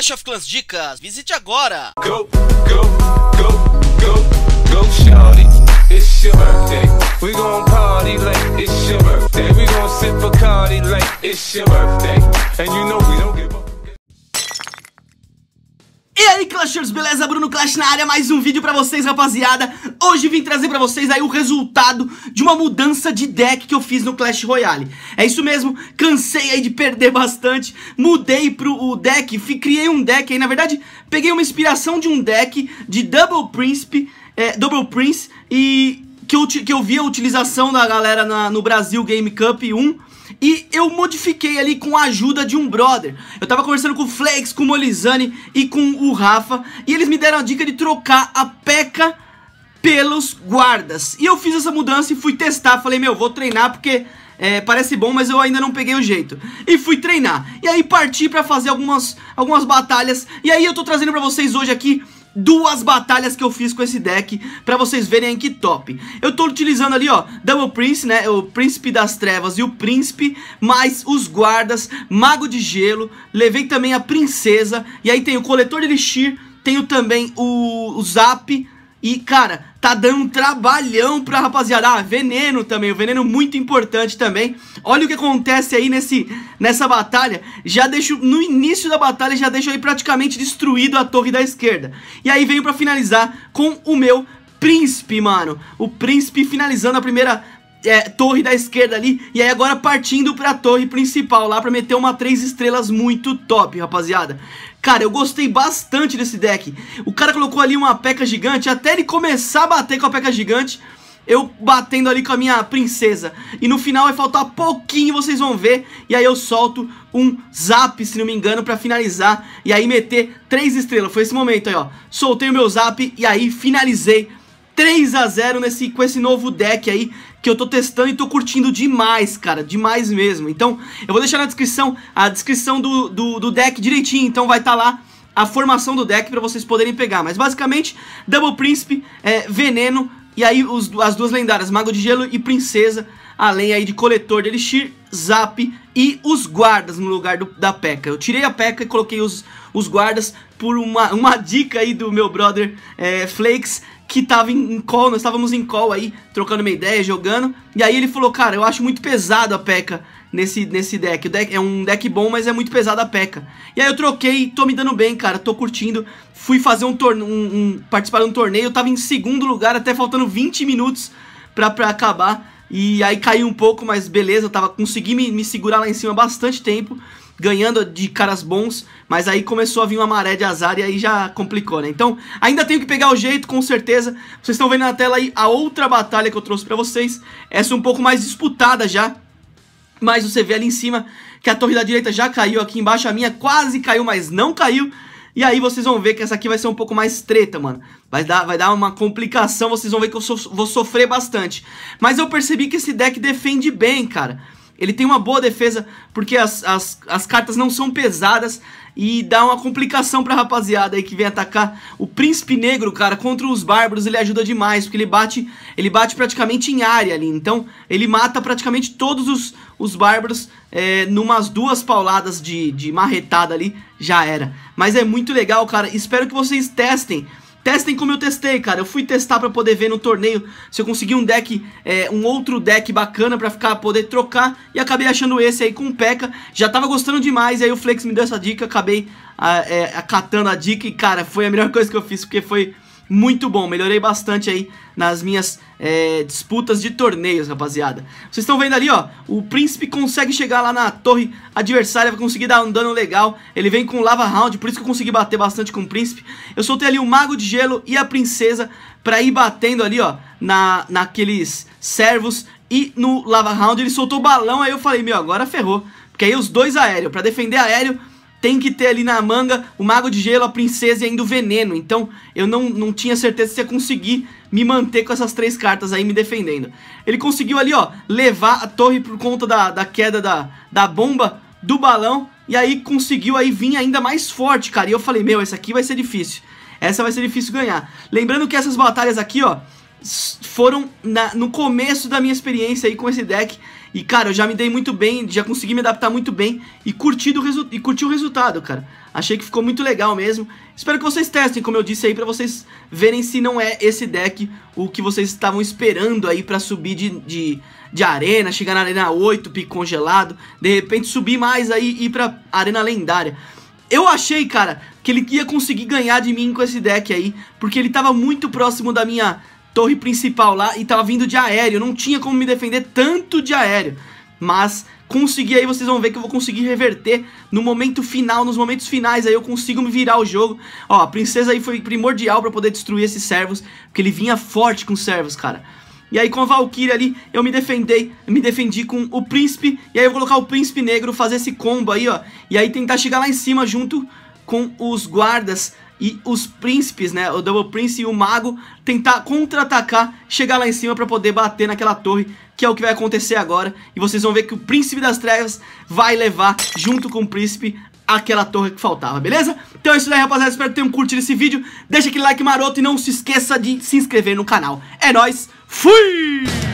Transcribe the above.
Clash of Clans Dicas, visite agora! Go, go, go, go, go, shawty, it's your birthday. We gon' party like it's your birthday. We gon' sip a cardi like it's your birthday. And you know we don't give E aí Clashers, beleza? Bruno Clash na área, mais um vídeo pra vocês rapaziada Hoje vim trazer pra vocês aí o resultado de uma mudança de deck que eu fiz no Clash Royale É isso mesmo, cansei aí de perder bastante, mudei pro o deck, criei um deck aí Na verdade, peguei uma inspiração de um deck de Double Prince é, Double Prince e que eu, que eu vi a utilização da galera na, no Brasil Game Cup 1 e eu modifiquei ali com a ajuda de um brother. Eu tava conversando com o Flex, com o Molizani e com o Rafa e eles me deram a dica de trocar a peca pelos guardas. E eu fiz essa mudança e fui testar, falei, meu, vou treinar porque é, parece bom, mas eu ainda não peguei o jeito. E fui treinar. E aí parti para fazer algumas, algumas batalhas. E aí eu tô trazendo para vocês hoje aqui duas batalhas que eu fiz com esse deck pra vocês verem que top. Eu tô utilizando ali, ó, Double Prince, né, o Príncipe das Trevas e o Príncipe, mais os guardas, Mago de Gelo, levei também a Princesa, e aí tem o Coletor de Elixir, tenho também o, o Zap, e, cara, tá dando um trabalhão pra rapaziada. Ah, veneno também, o veneno muito importante também. Olha o que acontece aí nesse, nessa batalha. Já deixo, no início da batalha, já deixo aí praticamente destruído a torre da esquerda. E aí venho pra finalizar com o meu príncipe, mano. O príncipe finalizando a primeira é, torre da esquerda ali. E aí agora partindo pra torre principal lá pra meter uma 3 estrelas muito top, rapaziada. Cara, eu gostei bastante desse deck. O cara colocou ali uma peca gigante. Até ele começar a bater com a peca gigante, eu batendo ali com a minha princesa. E no final vai faltar pouquinho, vocês vão ver. E aí eu solto um zap, se não me engano, pra finalizar. E aí meter 3 estrelas. Foi esse momento aí, ó. Soltei o meu zap e aí finalizei 3 a 0 nesse, com esse novo deck aí que eu tô testando e tô curtindo demais, cara, demais mesmo. Então, eu vou deixar na descrição a descrição do, do, do deck direitinho, então vai estar tá lá a formação do deck para vocês poderem pegar. Mas basicamente, Double Príncipe, é, Veneno, e aí os, as duas lendárias, Mago de Gelo e Princesa, além aí de Coletor de Elixir Zap e os guardas no lugar do, da Peca. Eu tirei a Peca e coloquei os, os guardas por uma, uma dica aí do meu brother é, Flakes, que tava em, em call, nós estávamos em call aí, trocando uma ideia, jogando. E aí ele falou, cara, eu acho muito pesado a Peca nesse, nesse deck. O deck. É um deck bom, mas é muito pesado a Peca. E aí eu troquei, tô me dando bem, cara, tô curtindo. Fui fazer um torneio, um, um, participar de um torneio, eu tava em segundo lugar, até faltando 20 minutos pra, pra acabar. E aí caiu um pouco, mas beleza, eu tava, consegui me, me segurar lá em cima bastante tempo, ganhando de caras bons, mas aí começou a vir uma maré de azar e aí já complicou, né? Então, ainda tenho que pegar o jeito, com certeza. Vocês estão vendo na tela aí a outra batalha que eu trouxe pra vocês. Essa um pouco mais disputada já, mas você vê ali em cima que a torre da direita já caiu aqui embaixo, a minha quase caiu, mas não caiu. E aí vocês vão ver que essa aqui vai ser um pouco mais treta, mano. Vai dar, vai dar uma complicação, vocês vão ver que eu so, vou sofrer bastante. Mas eu percebi que esse deck defende bem, cara. Ele tem uma boa defesa, porque as, as, as cartas não são pesadas e dá uma complicação pra rapaziada aí que vem atacar. O Príncipe Negro, cara, contra os Bárbaros, ele ajuda demais, porque ele bate, ele bate praticamente em área ali. Então, ele mata praticamente todos os, os Bárbaros é, numas duas pauladas de, de marretada ali, já era. Mas é muito legal, cara. Espero que vocês testem Testem como eu testei, cara. Eu fui testar pra poder ver no torneio se eu consegui um deck, é, um outro deck bacana pra ficar, poder trocar. E acabei achando esse aí com o P.E.K.K.A. Já tava gostando demais, aí o Flex me deu essa dica, acabei a, ah, é, acatando a dica. E, cara, foi a melhor coisa que eu fiz, porque foi muito bom. Melhorei bastante aí nas minhas é, disputas de torneios, rapaziada. Vocês estão vendo ali, ó. O príncipe consegue chegar lá na torre adversária, vai conseguir dar um dano legal. Ele vem com lava round, por isso que eu consegui bater bastante com o príncipe. Eu soltei ali o mago de gelo e a princesa pra ir batendo ali, ó, na, naqueles servos. E no lava round ele soltou balão, aí eu falei, meu, agora ferrou. Porque aí os dois aéreos, pra defender aéreo, tem que ter ali na manga o Mago de Gelo, a Princesa e ainda o Veneno. Então eu não, não tinha certeza se ia conseguir me manter com essas três cartas aí me defendendo. Ele conseguiu ali, ó, levar a torre por conta da, da queda da, da bomba, do balão. E aí conseguiu aí vir ainda mais forte, cara. E eu falei, meu, essa aqui vai ser difícil. Essa vai ser difícil ganhar. Lembrando que essas batalhas aqui, ó, foram na, no começo da minha experiência aí com esse deck. E, cara, eu já me dei muito bem, já consegui me adaptar muito bem e curti, do resu e curti o resultado, cara. Achei que ficou muito legal mesmo. Espero que vocês testem, como eu disse aí, pra vocês verem se não é esse deck o que vocês estavam esperando aí pra subir de, de, de arena, chegar na arena 8, pico congelado, de repente subir mais aí e ir pra arena lendária. Eu achei, cara, que ele ia conseguir ganhar de mim com esse deck aí, porque ele tava muito próximo da minha torre principal lá e tava vindo de aéreo. Não tinha como me defender tanto de aéreo. Mas consegui aí, vocês vão ver que eu vou conseguir reverter no momento final, nos momentos finais aí eu consigo me virar o jogo. Ó, a princesa aí foi primordial pra poder destruir esses servos, porque ele vinha forte com os servos, cara. E aí com a Valkyrie ali, eu me defendei, me defendi com o príncipe, e aí eu vou colocar o príncipe negro, fazer esse combo aí, ó. E aí tentar chegar lá em cima junto com os guardas e os príncipes, né, o Double Prince e o Mago tentar contra-atacar, chegar lá em cima para poder bater naquela torre, que é o que vai acontecer agora. E vocês vão ver que o Príncipe das Trevas vai levar, junto com o Príncipe, aquela torre que faltava, beleza? Então é isso aí rapaziada, espero que tenham curtido esse vídeo. Deixa aquele like maroto e não se esqueça de se inscrever no canal. É nóis, fui!